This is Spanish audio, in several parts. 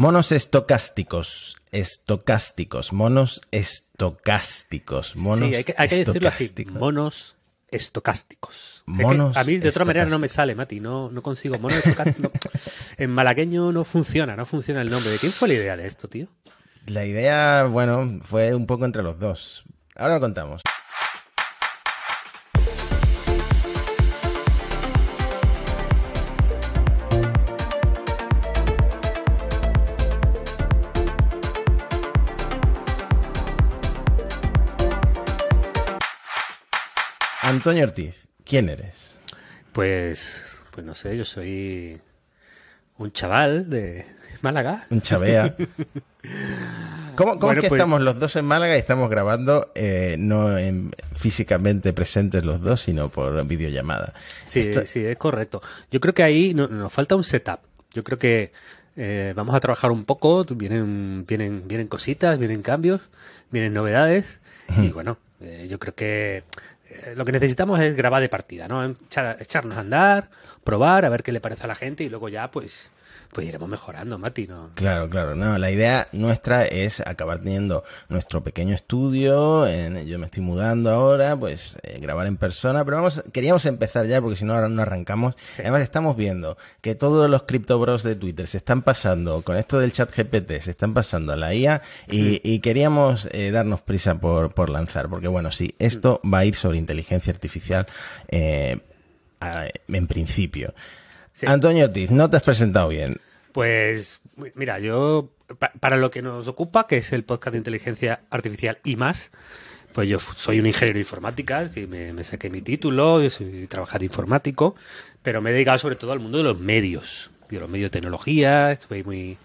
Monos estocásticos, estocásticos, monos estocásticos, monos Sí, hay que, decirlo así, monos estocásticos. Monos a mí de otra manera no me sale, Mati, no, no consigo monos estocásticos. en malagueño no funciona, no funciona el nombre. ¿De quién fue la idea de esto, tío? La idea, bueno, fue un poco entre los dos. Ahora lo contamos. Antonio Ortiz, ¿quién eres? Pues, pues no sé, yo soy un chaval de Málaga. Un chavea. ¿Cómo, es que pues estamos los dos en Málaga y estamos grabando eh, no físicamente presentes los dos, sino por videollamada? Sí, sí, es correcto. Yo creo que ahí nos falta un setup. Yo creo que eh, vamos a trabajar un poco, vienen, vienen, vienen cositas, vienen cambios, vienen novedades. Y bueno, eh, yo creo que eh, lo que necesitamos es grabar de partida, ¿no? echarnos a andar, probar, a ver qué le parece a la gente y luego ya, pues, pues iremos mejorando, Mati, ¿no? Claro, claro, no, la idea nuestra es acabar teniendo nuestro pequeño estudio, yo me estoy mudando ahora, pues eh, grabar en persona, pero vamos, queríamos empezar ya porque si no ahora no arrancamos. Además estamos viendo que todos los criptobros de Twitter se están pasando, con esto del chat GPT, se están pasando a la IA y, queríamos eh, darnos prisa por, por, lanzar, porque bueno, sí, esto va a ir sobre inteligencia artificial eh, en principio. Antonio Ortiz, no te has presentado bien. Pues mira, yo, para lo que nos ocupa, que es el podcast de inteligencia artificial y más, pues yo soy un ingeniero de informática, es me, saqué mi título, yo soy trabajador informático, pero me he dedicado sobre todo al mundo de los medios, de los medios de tecnología, estuve muy,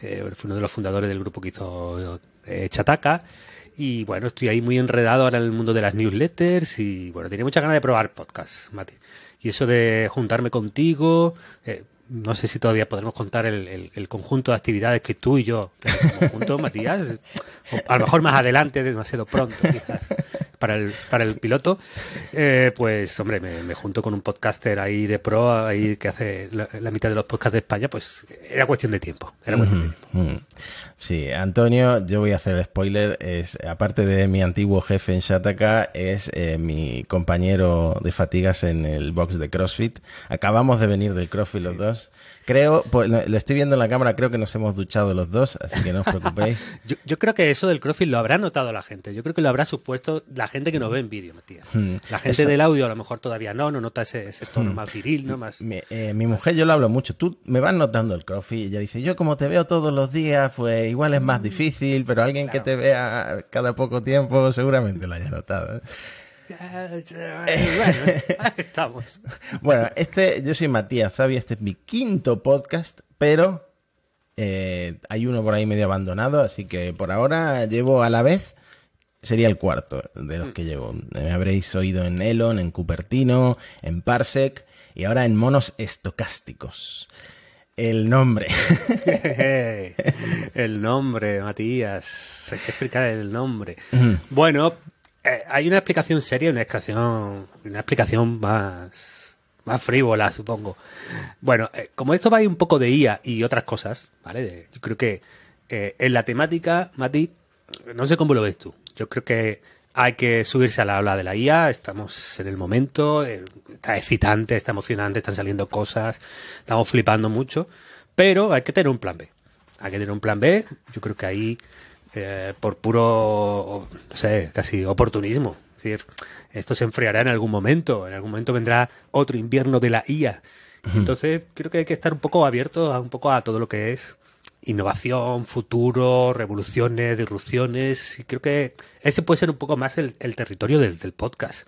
eh, fui uno de los fundadores del grupo que hizo eh, Chataca, y bueno, estoy ahí muy enredado ahora en el mundo de las newsletters y bueno, tenía muchas ganas de probar podcasts, Mati y eso de juntarme contigo, eh, no sé si todavía podremos contar el, el, conjunto de actividades que tú y yo juntos, Matías, a lo mejor más adelante, demasiado pronto quizás para el, para el piloto, eh, pues hombre, me, junto con un podcaster ahí de pro, ahí que hace la, mitad de los podcasts de España, pues era cuestión de tiempo. Era mm, mm. Sí, Antonio, yo voy a hacer spoiler, es aparte de mi antiguo jefe en Shataka, es eh, mi compañero de fatigas en el box de CrossFit. Acabamos de venir del CrossFit los dos Creo, lo estoy viendo en la cámara, creo que nos hemos duchado los dos, así que no os preocupéis. yo, creo que eso del crossfit lo habrá notado la gente. Yo creo que lo habrá supuesto la gente que nos ve en vídeo, Matías. Hmm, la gente del audio a lo mejor todavía no, no nota ese, ese tono hmm. más viril, ¿no? Más... Eh, mi, mujer, yo lo hablo mucho. Tú me vas notando el crossfit y ella dice, yo como te veo todos los días, pues igual es más difícil, pero alguien que te vea cada poco tiempo seguramente lo haya notado. ¿eh?". Eh, bueno, estamos. Bueno, este, yo soy Matías Fabi, este es mi quinto podcast, pero eh, hay uno por ahí medio abandonado, así que por ahora llevo a la vez, sería el cuarto de los que llevo. Me habréis oído en Elon, en Cupertino, en Parsec y ahora en monos estocásticos. El nombre. el nombre, Matías. Hay que explicar el nombre. Bueno, eh, hay una explicación seria una explicación, una explicación más, más frívola, supongo. Bueno, eh, como esto va a ir un poco de IA y otras cosas, ¿vale? yo creo que eh, en la temática, Mati, no sé cómo lo ves tú. Yo creo que hay que subirse a la habla de la IA, estamos en el momento, está excitante, está emocionante, están saliendo cosas, estamos flipando mucho, pero hay que tener un plan B. Hay que tener un plan B, yo creo que ahí eh, por puro, no sé, casi oportunismo. Es decir, esto se enfriará en algún momento, en algún momento vendrá otro invierno de la IA. Entonces, creo que hay que estar un poco abierto a, un poco a todo lo que es innovación, futuro, revoluciones, disrupciones. Y creo que ese puede ser un poco más el, territorio del, podcast.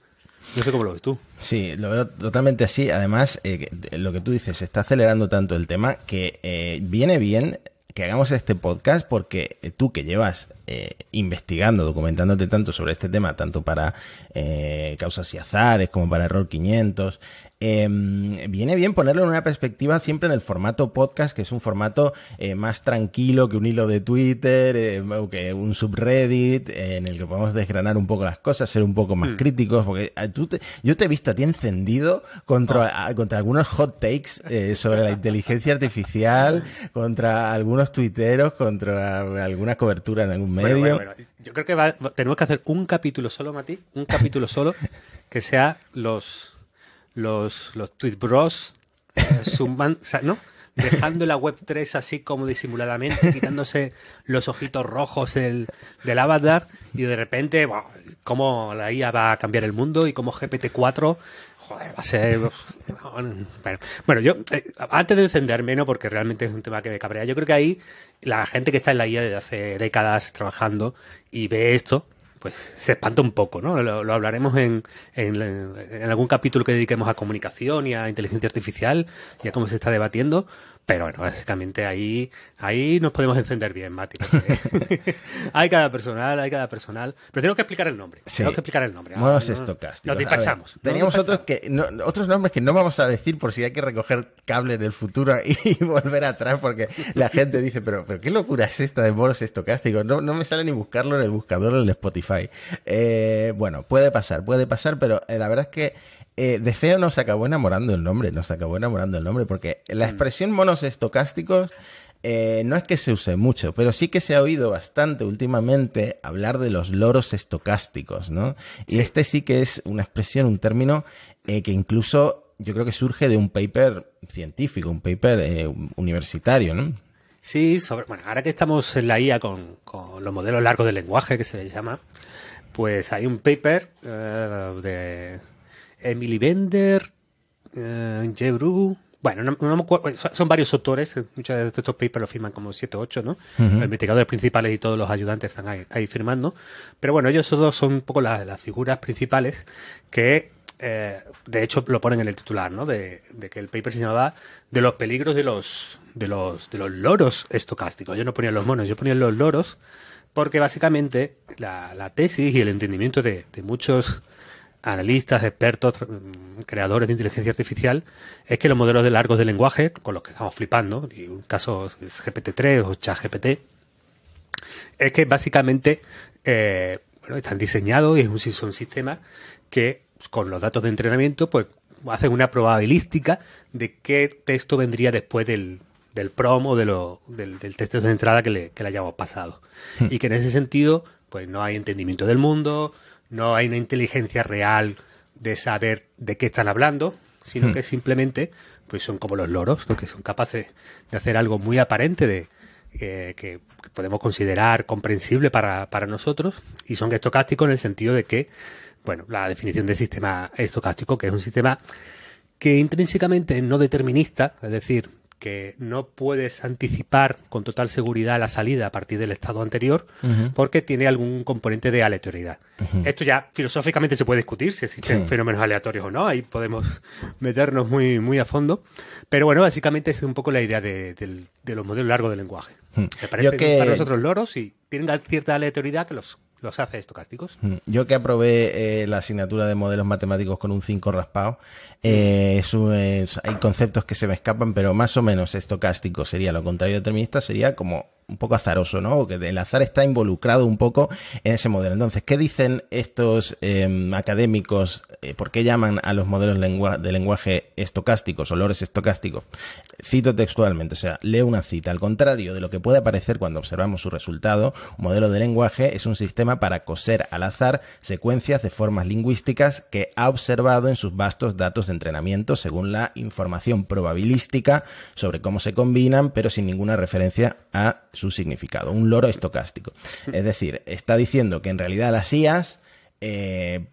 No sé cómo lo ves tú. Sí, lo veo totalmente así. Además, eh, lo que tú dices, se está acelerando tanto el tema que eh, viene bien que hagamos este podcast porque eh, tú que llevas eh, investigando, documentándote tanto sobre este tema, tanto para eh, causas y azares como para error 500, Em, viene bien ponerlo en una perspectiva siempre en el formato podcast, que es un formato eh, más tranquilo que un hilo de Twitter eh, que un subreddit, eh, en el que podemos desgranar un poco las cosas, ser un poco más hmm. críticos, porque ah, tú yo te he visto a ti encendido contra, oh. contra algunos hot takes sobre la inteligencia artificial, contra algunos tuiteros, contra alguna cobertura en algún medio. Yo creo que tenemos que hacer un capítulo solo, Mati, un capítulo solo, que sea los los, los tweet bros, eh, ¿no? Dejando la web 3 así como disimuladamente, quitándose los ojitos rojos del, del avatar y de repente, como cómo la IA va a cambiar el mundo y cómo GPT-4 joder, va a ser. Bueno, yo, eh, antes de encenderme, menos Porque realmente es un tema que me cabrea. Yo creo que ahí la gente que está en la IA desde hace décadas trabajando y ve esto, pues se espanta un poco, ¿no? Lo, hablaremos en, en, algún capítulo que dediquemos a comunicación y a inteligencia artificial y a cómo se está debatiendo, pero bueno, básicamente ahí, ahí nos podemos encender bien, Mati. hay cada personal, hay cada personal. Pero tengo que explicar el nombre. Tengo que explicar el nombre. Bueno, ah, Estocásticos. Nos despachamos. teníamos otros, que, otros nombres que no vamos a decir por si hay que recoger cable en el futuro y, volver atrás, porque la gente dice, pero, pero qué locura es esta de monos estocásticos. No, no me sale ni buscarlo en el buscador en el Spotify. Eh, bueno, puede pasar, puede pasar, pero eh, la verdad es que eh, feo nos acabó enamorando el nombre, nos acabó enamorando el nombre, porque la mm. expresión monos estocásticos eh, no es que se use mucho, pero sí que se ha oído bastante últimamente hablar de los loros estocásticos, ¿no? Y este sí que es una expresión, un término eh, que incluso yo creo que surge de un paper científico, un paper eh, universitario, ¿no? Sí, sobre, bueno, ahora que estamos en la IA con, con los modelos largos de lenguaje que se les llama, pues hay un paper de Emily Bender, eh, Jebru, bueno, son varios autores, eh, muchas de estos papers lo firman como 7 o 8, ¿no? Los investigadores principales y todos los ayudantes están ahí, firmando. Pero bueno, ellos dos son un poco las, figuras principales que, eh, de hecho, lo ponen en el titular, ¿no? De, que el paper se llamaba De los peligros de los, de los, de los loros estocásticos. Yo no ponía los monos, yo ponía los loros porque básicamente la, tesis y el entendimiento de muchos analistas, expertos, mm, creadores de inteligencia artificial, es que los modelos de largos de lenguaje, con los que estamos flipando, y un caso es GPT-3 o ChatGPT, es que básicamente eh, están diseñados y es un, son sistemas que pues, con los datos de entrenamiento pues hacen una probabilística de qué texto vendría después del, del prom o de del, texto de entrada que le, que le hayamos pasado. Hmm. Y que en ese sentido pues no hay entendimiento del mundo, no hay una inteligencia real de saber de qué están hablando, sino hmm. que simplemente pues son como los loros, que son capaces de hacer algo muy aparente de eh, que podemos considerar comprensible para, para nosotros y son estocásticos en el sentido de que, bueno, la definición de sistema estocástico, que es un sistema que intrínsecamente es no determinista, es decir, que no puedes anticipar con total seguridad la salida a partir del estado anterior porque tiene algún componente de aleatoriedad. Esto ya filosóficamente se puede discutir si existen fenómenos aleatorios o no, ahí podemos meternos muy, muy a fondo, pero bueno, básicamente es un poco la idea de, los modelos largos del lenguaje. Se que... para nosotros loros y tienen cierta aleatoriedad que los los hace estocásticos. Mm. Yo que aprobé eh, la asignatura de modelos matemáticos con un 5 raspado, eh, hay conceptos que se me escapan, pero más o menos estocástico sería lo contrario de determinista, sería como un poco azaroso, ¿no? Que el azar está involucrado un poco en ese modelo. Entonces, ¿qué dicen estos em, académicos? Eh, ¿Por qué llaman a los modelos de lenguaje estocásticos, olores estocásticos? Cito textualmente, o sea, leo una cita. Al contrario de lo que puede parecer cuando observamos su resultado, un modelo de lenguaje es un sistema para coser al azar secuencias de formas lingüísticas que ha observado en sus vastos datos de entrenamiento según la información probabilística sobre cómo se combinan, pero sin ninguna referencia a su significado, un loro estocástico. Es decir, está diciendo que en realidad las IAS, eh,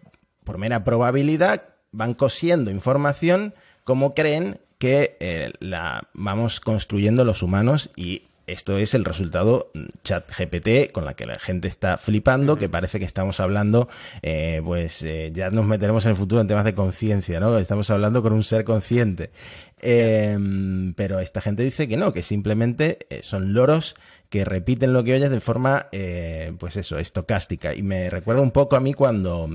por mera probabilidad, van cosiendo información como creen que eh, la vamos construyendo los humanos y esto es el resultado mm, chat GPT con la que la gente está flipando, que parece que estamos hablando, eh, pues eh, ya nos meteremos en el futuro en temas de conciencia, ¿no? Estamos hablando con un ser consciente. Em, pero esta gente dice que no, que simplemente eh, son loros que repiten lo que oyes de forma, pues eso, estocástica. Y me recuerda un poco a mí cuando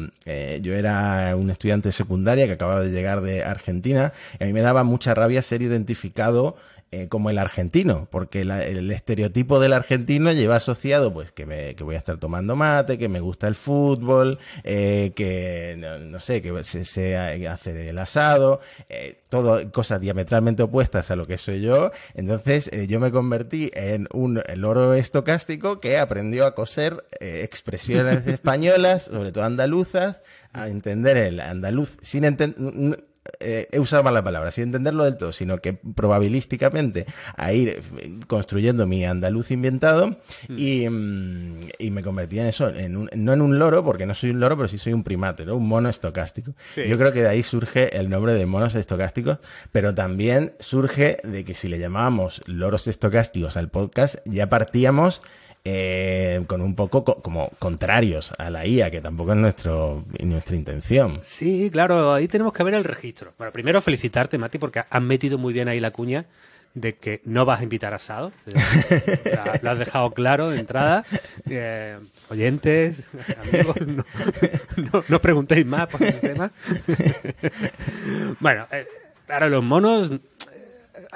yo era un estudiante de secundaria que acababa de llegar de Argentina. Y a mí me daba mucha rabia ser identificado eh, como el argentino, porque el estereotipo del argentino lleva asociado pues que, me, que voy a estar tomando mate, que me gusta el fútbol, eh, que no, sé, que se, hace el asado, eh, todo cosas diametralmente opuestas a lo que soy yo. Entonces yo me convertí en un loro estocástico que aprendió a coser expresiones españolas, sobre todo andaluzas, a entender el andaluz sin entender eh, he usado mal la palabra, sin entenderlo del todo, sino que probabilísticamente a ir construyendo mi andaluz inventado hmm. mm, y, me convertía en eso, en un, no en un loro, porque no soy un loro, pero sí soy un primate, un mono estocástico. Yo creo que de ahí surge el nombre de monos estocásticos, pero también surge de que si le llamábamos loros estocásticos al podcast, ya partíamos eh, con un poco como contrarios a la IA, que tampoco es nuestro, nuestra intención. Sí, claro, ahí tenemos que ver el registro. Bueno, primero felicitarte, Mati, porque has metido muy bien ahí la cuña de que no vas a invitar asado. lo has dejado claro de entrada. Eh, oyentes, amigos, no, preguntéis más por el tema. bueno, eh, claro, los monos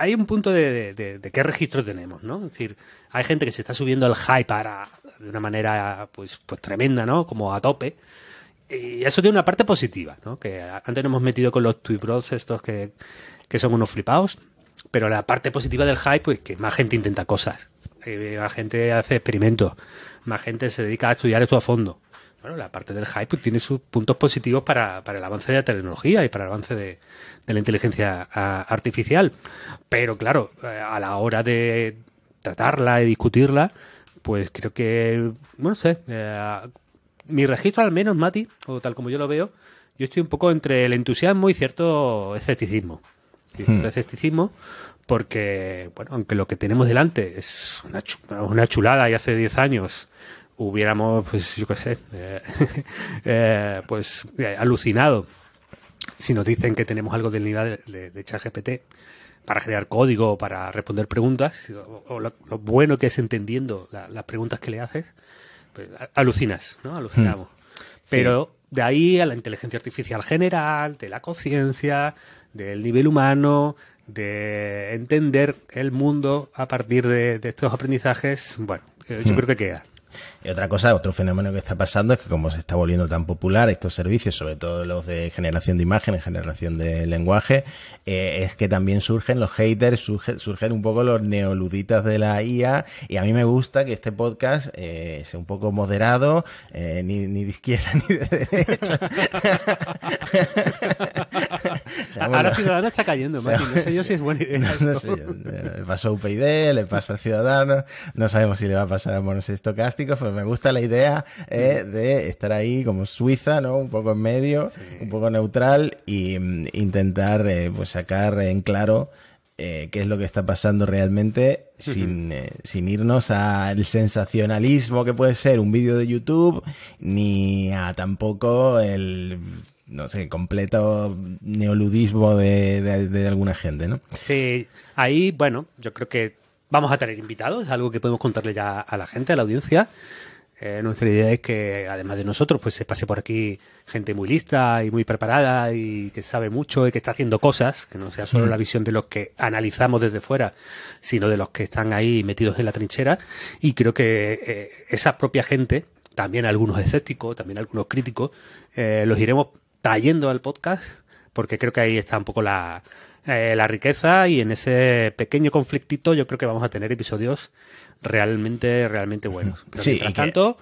hay un punto de, qué registro tenemos, ¿no? Es decir, hay gente que se está subiendo el hype para, de una manera pues, pues tremenda, ¿no? Como a tope. Y eso tiene una parte positiva, ¿no? Que antes nos hemos metido con los tweetbros estos que, que son unos flipados. Pero la parte positiva del hype, pues que más gente intenta cosas. Más eh, gente hace experimentos. Más gente se dedica a estudiar esto a fondo bueno, la parte del hype tiene sus puntos positivos para, el avance de la tecnología y para el avance de, la inteligencia artificial. Pero claro, eh, a la hora de tratarla y discutirla, pues creo que, no sé, eh, mi registro al menos, Mati, o tal como yo lo veo, yo estoy un poco entre el entusiasmo y cierto escepticismo. Cierto hmm. escepticismo porque, bueno, aunque lo que tenemos delante es una, chulada y hace 10 años hubiéramos, pues yo qué sé, eh, eh, pues eh, alucinado si nos dicen que tenemos algo del nivel de, de, de ChatGPT para crear código, para responder preguntas, o, lo, bueno que es entendiendo las preguntas que le haces, pues, alucinas, ¿no? Alucinamos. Hmm. Pero de ahí a la inteligencia artificial general, de la conciencia, del nivel humano, de entender el mundo a partir de, estos aprendizajes, bueno, yo hmm. creo que queda. Y otra cosa, otro fenómeno que está pasando es que como se está volviendo tan popular estos servicios, sobre todo los de generación de imágenes, generación de lenguaje, eh, es que también surgen los haters, surgen, un poco los neoluditas de la IA y a mí me gusta que este podcast eh, sea un poco moderado, eh, ni, ni de izquierda ni de derecha. Ahora Ciudadanos está cayendo, No sé yo si es buena idea. No, sé Le pasó UPyD, le pasa a Ciudadanos. No sabemos si le va a pasar a Monos Estocásticos, pero me gusta la idea eh, mm. de estar ahí como Suiza, ¿no? Un poco en medio, un poco neutral e intentar eh, pues sacar en claro eh, qué es lo que está pasando realmente sin, sin, irnos al sensacionalismo que puede ser un vídeo de YouTube, ni a tampoco el no sé, completo neoludismo de, alguna gente, ¿no? Sí, ahí, bueno, yo creo que vamos a tener invitados, es algo que podemos contarle ya a la gente, a la audiencia. Eh, nuestra idea es que, además de nosotros, pues se pase por aquí gente muy lista y muy preparada y que sabe mucho y que está haciendo cosas, que no sea solo mm. la visión de los que analizamos desde fuera, sino de los que están ahí metidos en la trinchera. Y creo que eh, esa propia gente, también algunos escépticos, también algunos críticos, eh, los iremos trayendo al podcast, porque creo que ahí está un poco la, eh, la riqueza y en ese pequeño conflictito yo creo que vamos a tener episodios realmente, realmente buenos. Pero mientras tanto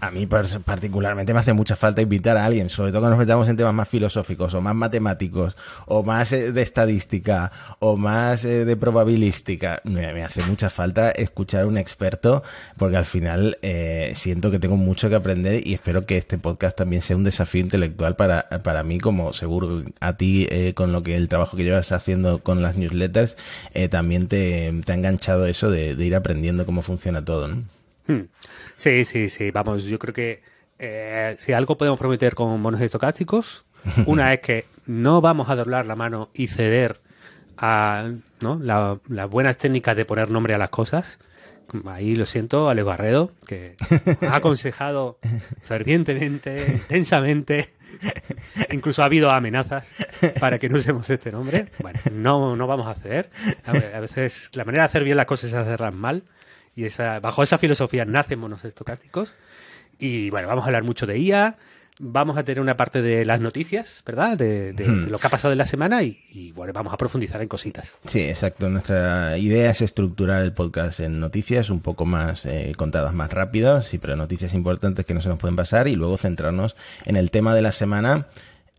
a mí particularmente me hace mucha falta invitar a alguien, sobre todo cuando nos metamos en temas más filosóficos o más matemáticos o más eh, de estadística o más eh, de probabilística. Me, hace mucha falta escuchar a un experto porque al final eh, siento que tengo mucho que aprender y espero que este podcast también sea un desafío intelectual para, para mí como seguro a ti con lo que el trabajo que llevas haciendo con las newsletters también te, ha enganchado eso de, de ir aprendiendo cómo funciona todo. ¿no? Hmm. Sí, sí, sí. Vamos, yo creo que eh, si algo podemos prometer con bonos estocásticos, una es que no vamos a doblar la mano y ceder a las buenas técnicas de poner nombre a las cosas. Ahí lo siento, Alex Barredo, que ha aconsejado fervientemente, intensamente. Incluso ha habido amenazas para que no usemos este nombre. Bueno, no, no vamos a ceder. A veces la manera de hacer bien las cosas es hacerlas mal. Y esa, bajo esa filosofía nacen monos estocásticos. Y bueno, vamos a hablar mucho de IA. Vamos a tener una parte de las noticias, ¿verdad? De, hmm. lo que ha pasado en la semana y, bueno, vamos a profundizar en cositas. Sí, exacto. Nuestra idea es estructurar el podcast en noticias un poco más eh, contadas, más rápidas, sí, pero noticias importantes que no se nos pueden pasar y luego centrarnos en el tema de la semana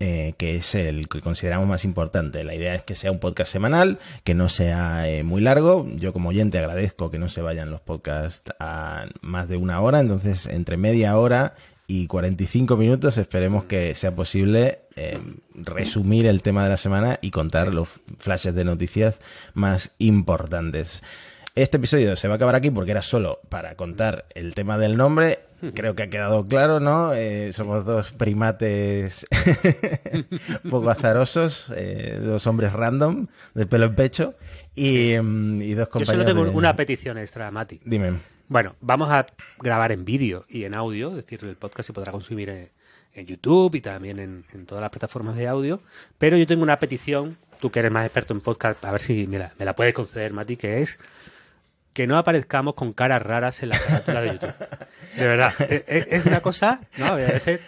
eh, que es el que consideramos más importante. La idea es que sea un podcast semanal, que no sea eh, muy largo. Yo como oyente agradezco que no se vayan los podcasts a más de una hora, entonces entre media hora y 45 minutos esperemos que sea posible eh, resumir el tema de la semana y contar los flashes de noticias más importantes. Este episodio se va a acabar aquí porque era solo para contar el tema del nombre Creo que ha quedado claro, ¿no? Eh, somos dos primates poco azarosos, eh, dos hombres random, de pelo en pecho, y, mm, dos compañeros. Yo solo tengo una petición extra, Mati. Dime. Bueno, vamos a grabar en vídeo y en audio, es decir, el podcast se podrá consumir en, YouTube y también en, todas las plataformas de audio, pero yo tengo una petición, tú que eres más experto en podcast, a ver si me la puedes conceder, Mati, que es que no aparezcamos con caras raras en la carátula de YouTube. De verdad. E, e, es, una cosa, ¿no? A veces,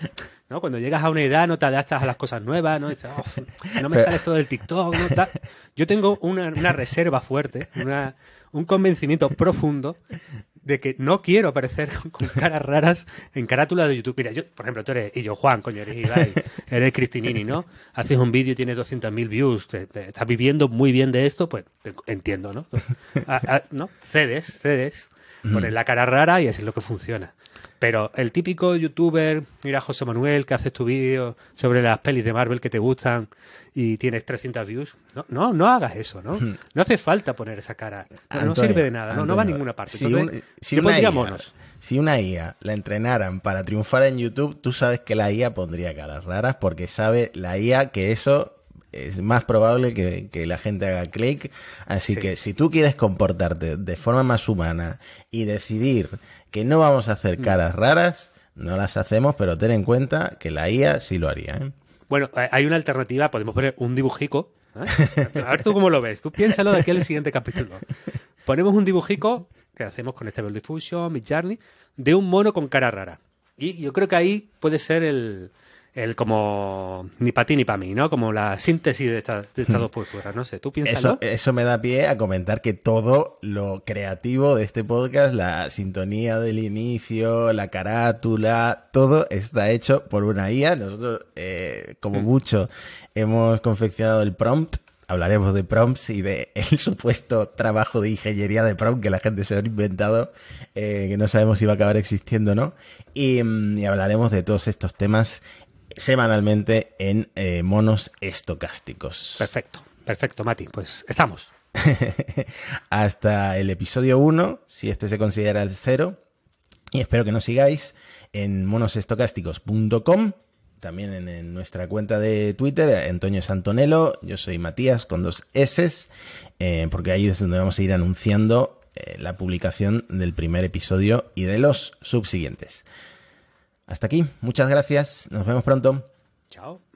¿no? Cuando llegas a una edad no te adaptas a las cosas nuevas, ¿no? Dices, oh, no me sales todo del TikTok, ¿no? Tal. Yo tengo una, una reserva fuerte, una, un convencimiento profundo de que no quiero aparecer con, caras raras en carátula de YouTube. Mira, yo, por ejemplo, tú eres, y yo, Juan, coño, eres Ibai, eres Cristinini, ¿no? Haces un vídeo y tienes 200.000 views, te, estás viviendo muy bien de esto, pues entiendo, ¿no? ¿no? Cedes, cedes, pones la cara rara y así es lo que funciona. Pero el típico youtuber, mira José Manuel, que haces tu vídeo sobre las pelis de Marvel que te gustan y tienes 300 views. No, no, no hagas eso, ¿no? Hmm. No hace falta poner esa cara. No, sirve de nada, no, va a ninguna parte. Si, si una IA la entrenaran para triunfar en YouTube, tú sabes que la IA pondría caras raras porque sabe la IA que eso es más probable que, la gente haga clic. Así que si tú quieres comportarte de forma más humana y decidir que no vamos a hacer mm. caras raras, no las hacemos, pero ten en cuenta que la IA sí lo haría. ¿eh? Bueno, eh, hay una alternativa, podemos poner un dibujico. ¿eh? A ver tú cómo lo ves, tú piénsalo de aquí el siguiente capítulo. Ponemos un dibujico que hacemos con Stable Diffusion, Mid Journey, de un mono con cara rara. Y yo creo que ahí puede ser el, el como ni para ti ni para mí, ¿no? Como la síntesis de, estas hmm. dos posturas, no sé, tú piensas. Eso, eso me da pie a comentar que todo lo creativo de este podcast, la sintonía del inicio, la carátula, todo está hecho por una IA. Nosotros, eh, como hmm. mucho, hemos confeccionado el prompt hablaremos de prompts y de el supuesto trabajo de ingeniería de prompt que la gente se ha inventado, eh, que no sabemos si va a acabar existiendo o no. y, mm, hablaremos de todos estos temas semanalmente en eh, monos estocásticos. Perfecto, perfecto, Mati. Pues estamos. Hasta el episodio 1, si este se considera el 0. Y espero que nos sigáis en monosestocásticos.com también en, nuestra cuenta de Twitter, Antonio Santonelo, yo soy Matías con dos S, eh, porque ahí es donde vamos a ir anunciando eh, la publicación del primer episodio y de los subsiguientes. Hasta aquí, muchas gracias, nos vemos pronto. Chao.